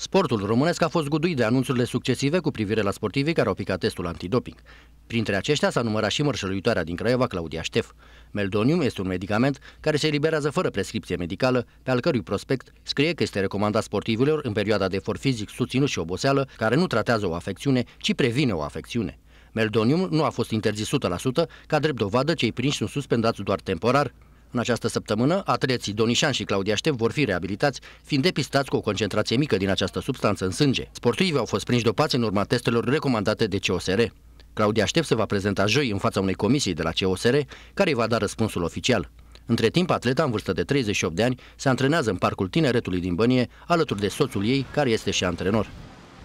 Sportul românesc a fost guduit de anunțurile succesive cu privire la sportivii care au picat testul antidoping. Printre aceștia s-a numărat și mărșăluitoarea din Craiova, Claudia Ștef. Meldonium este un medicament care se eliberează fără prescripție medicală, pe al cărui prospect scrie că este recomandat sportivilor în perioada de efort fizic susținut și oboseală, care nu tratează o afecțiune, ci previne o afecțiune. Meldonium nu a fost interzis 100%, ca drept dovadă cei prinși sunt suspendați doar temporar, în această săptămână, atleții Donișan și Claudia Ștef vor fi reabilitați, fiind depistați cu o concentrație mică din această substanță în sânge. Sportivii au fost prinși dopați în urma testelor recomandate de COSR. Claudia Ștef se va prezenta joi în fața unei comisii de la COSR, care îi va da răspunsul oficial. Între timp, atleta în vârstă de 38 de ani se antrenează în Parcul Tineretului din Bănie, alături de soțul ei, care este și antrenor.